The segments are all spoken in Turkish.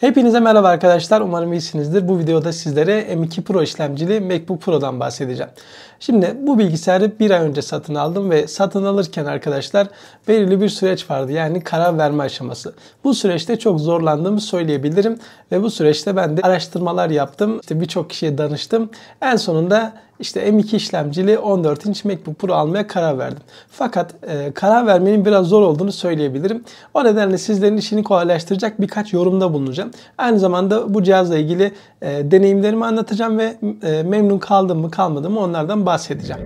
Hepinize merhaba arkadaşlar. Umarım iyisinizdir. Bu videoda sizlere M2 Pro işlemcili MacBook Pro'dan bahsedeceğim. Şimdi bu bilgisayarı bir ay önce satın aldım ve satın alırken arkadaşlar belirli bir süreç vardı. Yani karar verme aşaması. Bu süreçte çok zorlandığımı söyleyebilirim ve bu süreçte ben de araştırmalar yaptım. İşte birçok kişiye danıştım. En sonunda işte M2 işlemcili 14 inç MacBook Pro almaya karar verdim. Fakat e, karar vermenin biraz zor olduğunu söyleyebilirim. O nedenle sizlerin işini kolaylaştıracak birkaç yorumda bulunacağım. Aynı zamanda bu cihazla ilgili e, deneyimlerimi anlatacağım ve e, memnun kaldım mı kalmadım mı onlardan bahsedeceğim.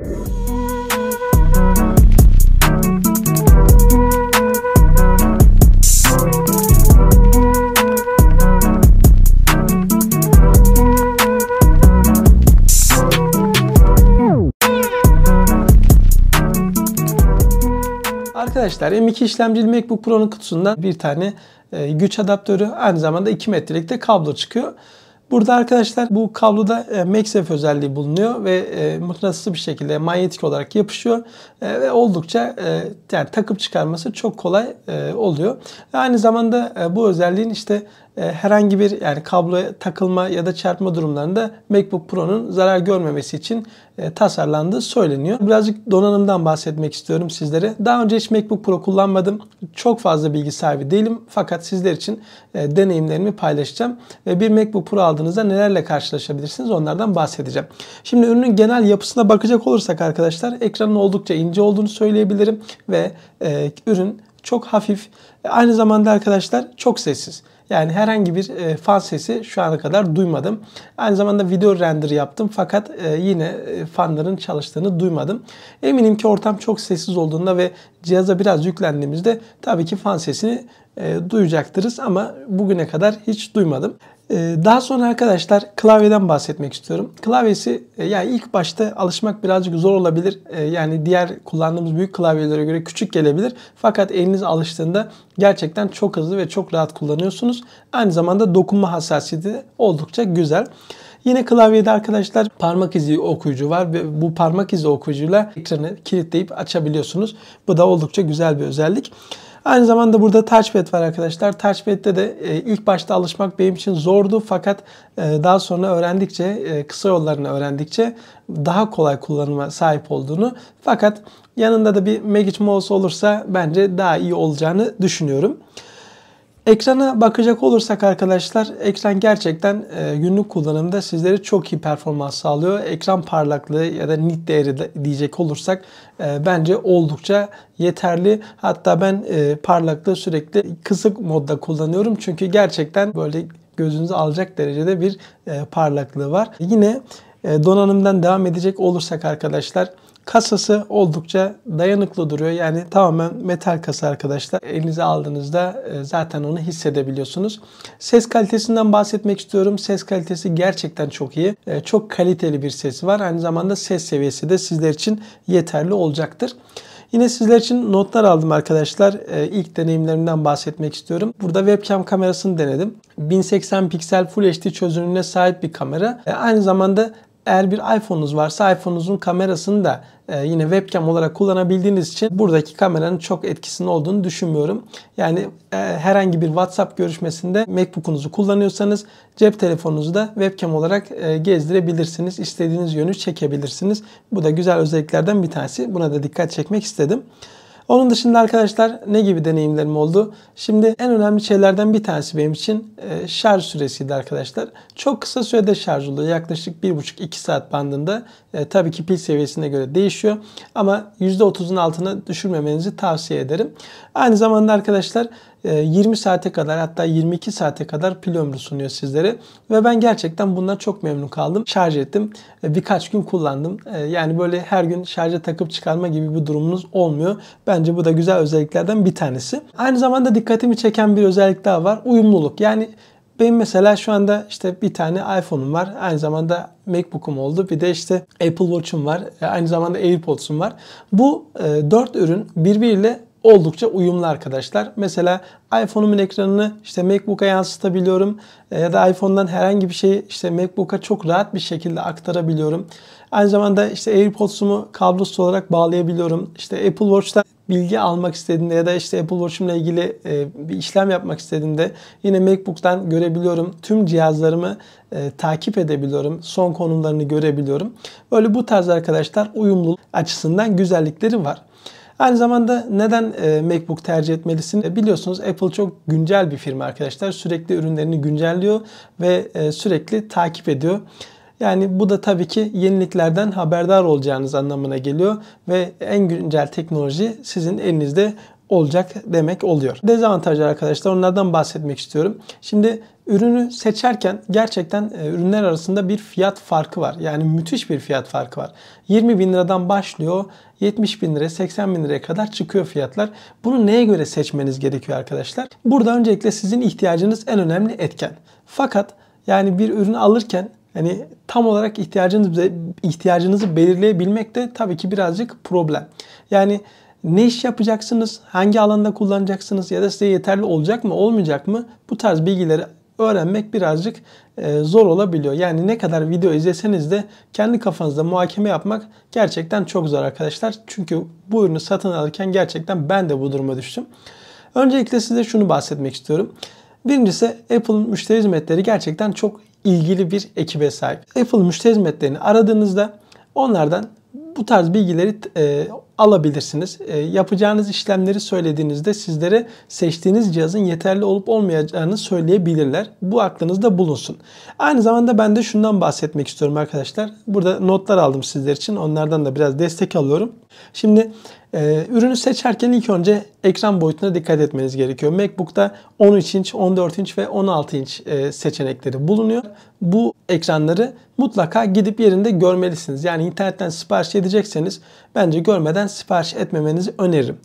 Arkadaşlar M2 işlemcili MacBook Pro'nun kutusundan bir tane e, güç adaptörü aynı zamanda 2 metrelik de kablo çıkıyor. Burada arkadaşlar bu kabloda e, MagSafe özelliği bulunuyor ve e, bir şekilde manyetik olarak yapışıyor e, ve oldukça e, yani takıp çıkarması çok kolay oluyor. aynı zamanda bu özelliğin işte e, herhangi bir yani kabloya takılma ya da çarpma durumlarında MacBook Pro'nun zarar görmemesi için e, tasarlandığı söyleniyor. Birazcık donanımdan bahsetmek istiyorum sizlere. Daha önce hiç MacBook Pro kullanmadım. Çok fazla bilgi sahibi değilim fakat sizler için e, deneyimlerimi paylaşacağım ve bir MacBook Pro aldığınızda nelerle karşılaşabilirsiniz onlardan bahsedeceğim. Şimdi ürünün genel yapısına bakacak olursak arkadaşlar ekranın oldukça ince olduğunu söyleyebilirim ve ürün çok hafif. E, aynı zamanda arkadaşlar çok sessiz. Yani herhangi bir e, fan sesi şu ana kadar duymadım. Aynı zamanda video render yaptım fakat e, yine fanların çalıştığını duymadım. Eminim ki ortam çok sessiz olduğunda ve cihaza biraz yüklendiğimizde tabii ki fan sesini duyacaktırız ama bugüne kadar hiç duymadım. Ee, daha sonra arkadaşlar klavyeden bahsetmek istiyorum. Klavyesi e, yani ilk başta alışmak birazcık zor olabilir. Ee, yani diğer kullandığımız büyük klavyelere göre küçük gelebilir. Fakat eliniz alıştığında gerçekten çok hızlı ve çok rahat kullanıyorsunuz. Aynı zamanda dokunma hassasiyeti oldukça güzel. Yine klavyede arkadaşlar parmak izi okuyucu var ve bu parmak izi okuyucuyla ekranı kilitleyip açabiliyorsunuz. Bu da oldukça güzel bir özellik. Aynı zamanda burada touchpad var arkadaşlar. Touchpad'de de e, ilk başta alışmak benim için zordu fakat e, daha sonra öğrendikçe, e, kısa yollarını öğrendikçe daha kolay kullanıma sahip olduğunu fakat yanında da bir Magic Mouse olursa bence daha iyi olacağını düşünüyorum. Ekrana bakacak olursak arkadaşlar ekran gerçekten e, günlük kullanımda sizlere çok iyi performans sağlıyor. Ekran parlaklığı ya da nit değeri de diyecek olursak e, bence oldukça yeterli. Hatta ben e, parlaklığı sürekli kısık modda kullanıyorum. Çünkü gerçekten böyle gözünüzü alacak derecede bir e, parlaklığı var. Yine e, donanımdan devam edecek olursak arkadaşlar Kasası oldukça dayanıklı duruyor. Yani tamamen metal kasa arkadaşlar. Elinize aldığınızda e, zaten onu hissedebiliyorsunuz. Ses kalitesinden bahsetmek istiyorum. Ses kalitesi gerçekten çok iyi. E, çok kaliteli bir sesi var. Aynı zamanda ses seviyesi de sizler için yeterli olacaktır. Yine sizler için notlar aldım arkadaşlar. Ee, ilk deneyimlerimden bahsetmek istiyorum. Burada webcam kamerasını denedim. 1080 piksel Full HD çözünürlüğüne sahip bir kamera. E, aynı zamanda eğer bir iPhone'unuz varsa iPhone'unuzun kamerasını da e, yine webcam olarak kullanabildiğiniz için buradaki kameranın çok etkisinin olduğunu düşünmüyorum. Yani e, herhangi bir WhatsApp görüşmesinde MacBook'unuzu kullanıyorsanız cep telefonunuzu da webcam olarak e, gezdirebilirsiniz. İstediğiniz yönü çekebilirsiniz. Bu da güzel özelliklerden bir tanesi. Buna da dikkat çekmek istedim. Onun dışında arkadaşlar ne gibi deneyimlerim oldu? Şimdi en önemli şeylerden bir tanesi benim için e, şarj süresiydi arkadaşlar. Çok kısa sürede şarj oluyor. Yaklaşık 1,5-2 saat bandında. E, tabii ki pil seviyesine göre değişiyor. Ama %30'un altına düşürmemenizi tavsiye ederim. Aynı zamanda arkadaşlar 20 ee, saate kadar hatta 22 saate kadar pil ömrü sunuyor sizlere. Ve ben gerçekten bundan çok memnun kaldım. Şarj ettim. Ee, birkaç gün kullandım. Ee, yani böyle her gün şarja takıp çıkarma gibi bir durumunuz olmuyor. Bence bu da güzel özelliklerden bir tanesi. Aynı zamanda dikkatimi çeken bir özellik daha var. Uyumluluk. Yani benim mesela şu anda işte bir tane iPhone'um var. Aynı zamanda MacBook'um oldu. Bir de işte Apple Watch'um var. Aynı zamanda AirPods'um var. Bu e, dört ürün birbiriyle oldukça uyumlu arkadaşlar. Mesela iPhone'umun ekranını işte MacBook'a yansıtabiliyorum e, ya da iPhone'dan herhangi bir şeyi işte MacBook'a çok rahat bir şekilde aktarabiliyorum. Aynı zamanda işte AirPods'umu kablosuz olarak bağlayabiliyorum. İşte Apple Watch'tan bilgi almak istediğinde ya da işte Apple Watch'umla ilgili e, bir işlem yapmak istediğinde yine MacBook'tan görebiliyorum. Tüm cihazlarımı e, takip edebiliyorum. Son konumlarını görebiliyorum. Böyle bu tarz arkadaşlar uyumlu açısından güzellikleri var. Aynı zamanda neden e, MacBook tercih etmelisin? E, biliyorsunuz Apple çok güncel bir firma arkadaşlar. Sürekli ürünlerini güncelliyor ve e, sürekli takip ediyor. Yani bu da tabii ki yeniliklerden haberdar olacağınız anlamına geliyor ve en güncel teknoloji sizin elinizde olacak demek oluyor. Dezavantajlar arkadaşlar onlardan bahsetmek istiyorum. Şimdi ürünü seçerken gerçekten e, ürünler arasında bir fiyat farkı var. Yani müthiş bir fiyat farkı var. 20 bin liradan başlıyor. 70 bin liraya 80 bin liraya kadar çıkıyor fiyatlar. Bunu neye göre seçmeniz gerekiyor arkadaşlar? Burada öncelikle sizin ihtiyacınız en önemli etken. Fakat yani bir ürünü alırken yani tam olarak ihtiyacınız ihtiyacınızı belirleyebilmek de tabii ki birazcık problem. Yani ne iş yapacaksınız, hangi alanda kullanacaksınız ya da size yeterli olacak mı olmayacak mı bu tarz bilgileri öğrenmek birazcık e, zor olabiliyor. Yani ne kadar video izleseniz de kendi kafanızda muhakeme yapmak gerçekten çok zor arkadaşlar. Çünkü bu ürünü satın alırken gerçekten ben de bu duruma düştüm. Öncelikle size şunu bahsetmek istiyorum. Birincisi Apple'ın müşteri hizmetleri gerçekten çok ilgili bir ekibe sahip. Apple müşteri hizmetlerini aradığınızda onlardan bu tarz bilgileri e, alabilirsiniz. E, yapacağınız işlemleri söylediğinizde sizlere seçtiğiniz cihazın yeterli olup olmayacağını söyleyebilirler. Bu aklınızda bulunsun. Aynı zamanda ben de şundan bahsetmek istiyorum arkadaşlar. Burada notlar aldım sizler için. Onlardan da biraz destek alıyorum. Şimdi e, ürünü seçerken ilk önce ekran boyutuna dikkat etmeniz gerekiyor. MacBook'ta 13 inç, 14 inç ve 16 inç e, seçenekleri bulunuyor. Bu ekranları mutlaka gidip yerinde görmelisiniz. Yani internetten sipariş edeceğiniz edecekseniz bence görmeden sipariş etmemenizi öneririm.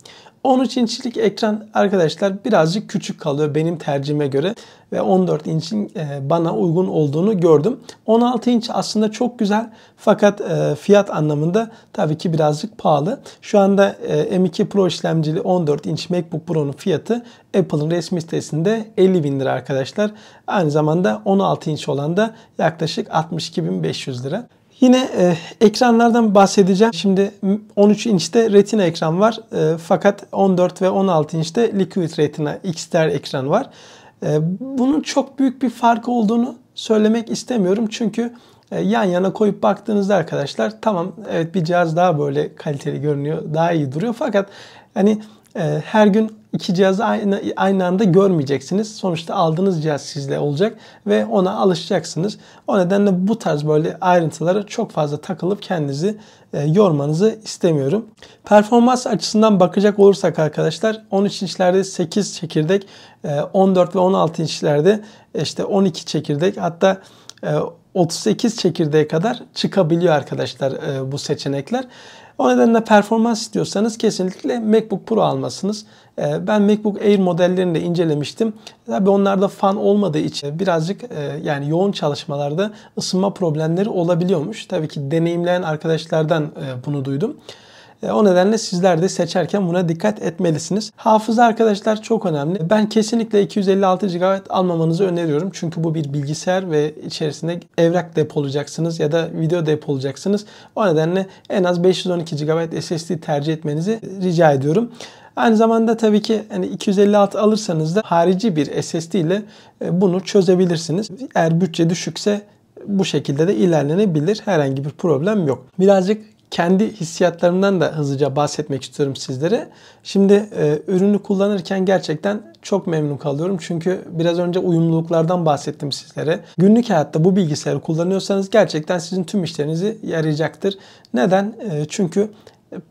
13 inçlik ekran arkadaşlar birazcık küçük kalıyor benim tercihime göre ve 14 inçin e, bana uygun olduğunu gördüm. 16 inç aslında çok güzel fakat e, fiyat anlamında tabii ki birazcık pahalı. Şu anda e, M2 Pro işlemcili 14 inç MacBook Pro'nun fiyatı Apple'ın resmi sitesinde 50 bin lira arkadaşlar. Aynı zamanda 16 inç olan da yaklaşık 62.500 lira. Yine e, ekranlardan bahsedeceğim. Şimdi 13 inçte retina ekran var. E, fakat 14 ve 16 inçte Liquid Retina XDR ekran var. E, bunun çok büyük bir farkı olduğunu söylemek istemiyorum. Çünkü e, yan yana koyup baktığınızda arkadaşlar tamam evet bir cihaz daha böyle kaliteli görünüyor. Daha iyi duruyor. Fakat hani ee, her gün iki cihazı aynı, aynı anda görmeyeceksiniz. Sonuçta aldığınız cihaz sizle olacak ve ona alışacaksınız. O nedenle bu tarz böyle ayrıntılara çok fazla takılıp kendinizi e, yormanızı istemiyorum. Performans açısından bakacak olursak arkadaşlar 13 inçlerde 8 çekirdek, e, 14 ve 16 inçlerde e, işte 12 çekirdek hatta e, 38 çekirdeğe kadar çıkabiliyor arkadaşlar e, bu seçenekler. O nedenle performans istiyorsanız kesinlikle MacBook Pro almasınız. E, ben MacBook Air modellerini de incelemiştim. Tabii onlarda fan olmadığı için birazcık e, yani yoğun çalışmalarda ısınma problemleri olabiliyormuş. Tabii ki deneyimleyen arkadaşlardan e, bunu duydum. E, o nedenle sizler de seçerken buna dikkat etmelisiniz. Hafıza arkadaşlar çok önemli. Ben kesinlikle 256 GB almamanızı öneriyorum. Çünkü bu bir bilgisayar ve içerisinde evrak depolayacaksınız ya da video depolayacaksınız. O nedenle en az 512 GB SSD tercih etmenizi rica ediyorum. Aynı zamanda tabii ki hani 256 alırsanız da harici bir SSD ile e, bunu çözebilirsiniz. Eğer bütçe düşükse bu şekilde de ilerlenebilir. Herhangi bir problem yok. Birazcık kendi hissiyatlarımdan da hızlıca bahsetmek istiyorum sizlere. Şimdi e, ürünü kullanırken gerçekten çok memnun kalıyorum. Çünkü biraz önce uyumluluklardan bahsettim sizlere. Günlük hayatta bu bilgisayarı kullanıyorsanız gerçekten sizin tüm işlerinizi yarayacaktır. Neden? E, çünkü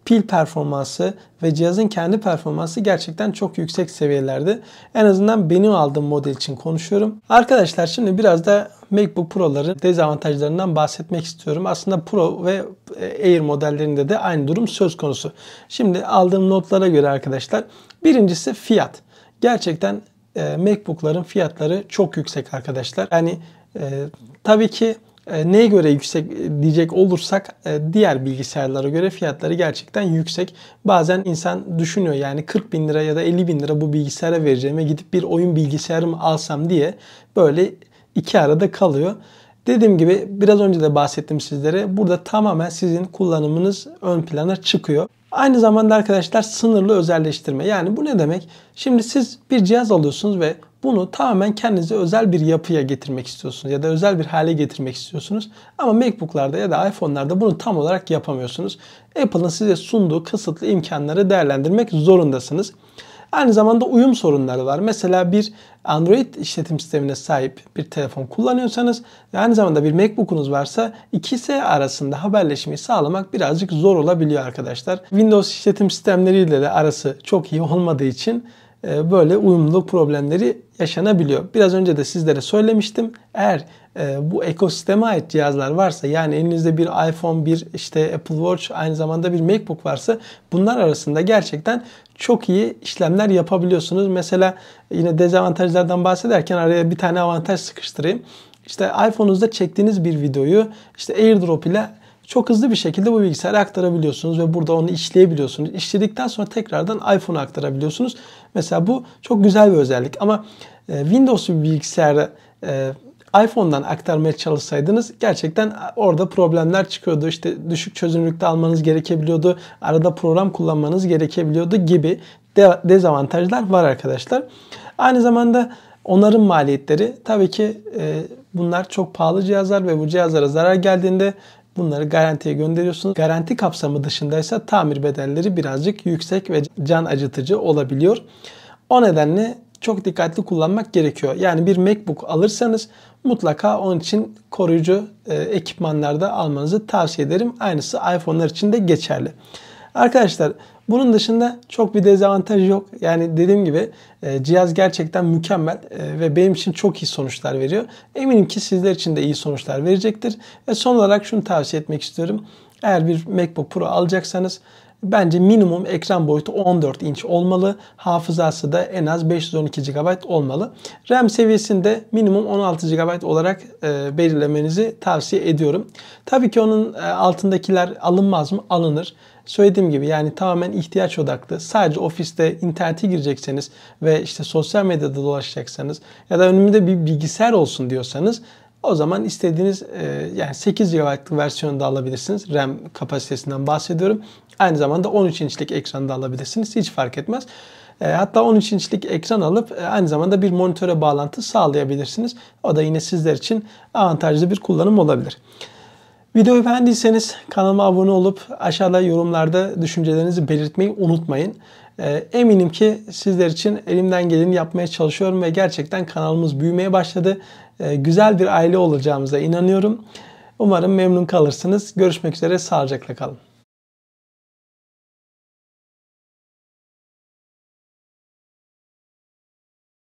pil performansı ve cihazın kendi performansı gerçekten çok yüksek seviyelerde. En azından benim aldığım model için konuşuyorum. Arkadaşlar şimdi biraz da MacBook Pro'ların dezavantajlarından bahsetmek istiyorum. Aslında Pro ve e, Air modellerinde de aynı durum söz konusu. Şimdi aldığım notlara göre arkadaşlar birincisi fiyat. Gerçekten e, MacBook'ların fiyatları çok yüksek arkadaşlar. Yani e, tabii ki e, neye göre yüksek e, diyecek olursak e, diğer bilgisayarlara göre fiyatları gerçekten yüksek. Bazen insan düşünüyor yani 40 bin lira ya da 50 bin lira bu bilgisayara vereceğime gidip bir oyun bilgisayarımı alsam diye böyle iki arada kalıyor. Dediğim gibi biraz önce de bahsettim sizlere. Burada tamamen sizin kullanımınız ön plana çıkıyor. Aynı zamanda arkadaşlar sınırlı özelleştirme. Yani bu ne demek? Şimdi siz bir cihaz alıyorsunuz ve bunu tamamen kendinize özel bir yapıya getirmek istiyorsunuz ya da özel bir hale getirmek istiyorsunuz. Ama MacBook'larda ya da iPhone'larda bunu tam olarak yapamıyorsunuz. Apple'ın size sunduğu kısıtlı imkanları değerlendirmek zorundasınız. Aynı zamanda uyum sorunları var. Mesela bir Android işletim sistemine sahip bir telefon kullanıyorsanız ve aynı zamanda bir MacBook'unuz varsa ikisi arasında haberleşmeyi sağlamak birazcık zor olabiliyor arkadaşlar. Windows işletim sistemleriyle de arası çok iyi olmadığı için e, böyle uyumlu problemleri yaşanabiliyor. Biraz önce de sizlere söylemiştim. Eğer e, bu ekosisteme ait cihazlar varsa yani elinizde bir iPhone, bir işte Apple Watch, aynı zamanda bir MacBook varsa bunlar arasında gerçekten çok iyi işlemler yapabiliyorsunuz. Mesela yine dezavantajlardan bahsederken araya bir tane avantaj sıkıştırayım. İşte iPhone'unuzda çektiğiniz bir videoyu işte AirDrop ile çok hızlı bir şekilde bu bilgisayara aktarabiliyorsunuz ve burada onu işleyebiliyorsunuz. İşledikten sonra tekrardan iPhone'a aktarabiliyorsunuz. Mesela bu çok güzel bir özellik ama e, Windows'lu bir bilgisayara e, iPhone'dan aktarmaya çalışsaydınız gerçekten e, orada problemler çıkıyordu. İşte düşük çözünürlükte almanız gerekebiliyordu. Arada program kullanmanız gerekebiliyordu gibi dezavantajlar var arkadaşlar. Aynı zamanda onarım maliyetleri tabii ki e, bunlar çok pahalı cihazlar ve bu cihazlara zarar geldiğinde Bunları garantiye gönderiyorsunuz. Garanti kapsamı dışındaysa tamir bedelleri birazcık yüksek ve can acıtıcı olabiliyor. O nedenle çok dikkatli kullanmak gerekiyor. Yani bir MacBook alırsanız mutlaka onun için koruyucu e, ekipmanlarda almanızı tavsiye ederim. Aynısı iPhone'lar için de geçerli. Arkadaşlar bunun dışında çok bir dezavantaj yok. Yani dediğim gibi e, cihaz gerçekten mükemmel e, ve benim için çok iyi sonuçlar veriyor. Eminim ki sizler için de iyi sonuçlar verecektir. Ve son olarak şunu tavsiye etmek istiyorum. Eğer bir MacBook Pro alacaksanız bence minimum ekran boyutu 14 inç olmalı. Hafızası da en az 512 GB olmalı. RAM seviyesinde minimum 16 GB olarak e, belirlemenizi tavsiye ediyorum. Tabii ki onun altındakiler alınmaz mı? Alınır. Söylediğim gibi yani tamamen ihtiyaç odaklı. Sadece ofiste internete girecekseniz ve işte sosyal medyada dolaşacaksanız ya da önümde bir bilgisayar olsun diyorsanız o zaman istediğiniz e, yani 8 GB'lık versiyonu da alabilirsiniz. RAM kapasitesinden bahsediyorum. Aynı zamanda 13 inçlik ekran da alabilirsiniz. Hiç fark etmez. E, hatta 13 inçlik ekran alıp e, aynı zamanda bir monitöre bağlantı sağlayabilirsiniz. O da yine sizler için avantajlı bir kullanım olabilir. Videoyu beğendiyseniz kanalıma abone olup aşağıda yorumlarda düşüncelerinizi belirtmeyi unutmayın. Ee, eminim ki sizler için elimden geleni yapmaya çalışıyorum ve gerçekten kanalımız büyümeye başladı. Ee, güzel bir aile olacağımıza inanıyorum. Umarım memnun kalırsınız. Görüşmek üzere, sağlıcakla kalın.